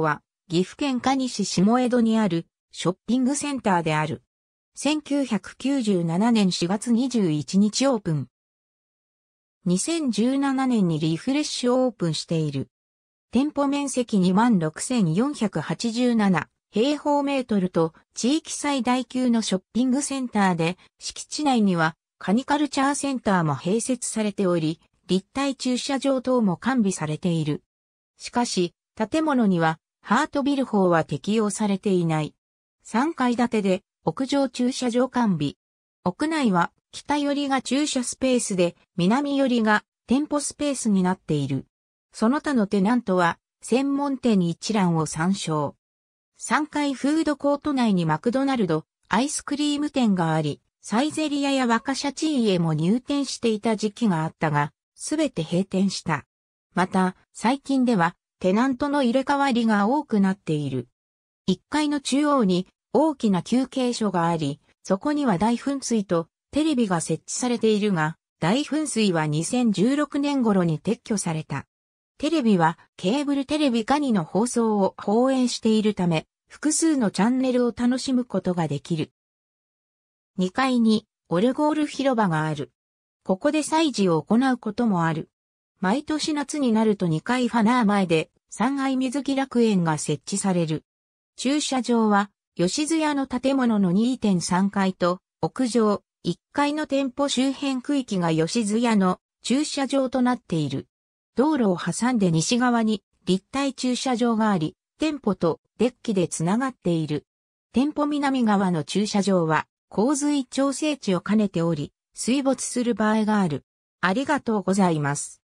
は、岐阜県可市下江戸にあるショッピングセンターである。1997年4月21日オープン。2017年にリフレッシュオープンしている。店舗面積26,487平方メートルと地域最大級のショッピングセンターで、敷地内にはカニカルチャーセンターも併設されており、立体駐車場等も完備されている。しかし、建物にはハートビル法は適用されていない。3階建てで屋上駐車場完備。屋内は北寄りが駐車スペースで南寄りが店舗スペースになっている。その他のテナントは専門店一覧を参照。3階フードコート内にマクドナルド、アイスクリーム店があり、サイゼリアや若社地位へも入店していた時期があったが、すべて閉店した。また、最近では、テナントの入れ替わりが多くなっている。1階の中央に大きな休憩所があり、そこには大噴水とテレビが設置されているが、大噴水は2016年頃に撤去された。テレビはケーブルテレビガニの放送を放映しているため、複数のチャンネルを楽しむことができる。2階にオルゴール広場がある。ここで祭事を行うこともある。毎年夏になると2階ファナー前で3階水木楽園が設置される。駐車場は、吉津屋の建物の2.3階と、屋上、1階の店舗周辺区域が吉津屋の駐車場となっている。道路を挟んで西側に立体駐車場があり、店舗とデッキでつながっている。店舗南側の駐車場は洪水調整地を兼ねており、水没する場合がある。ありがとうございます。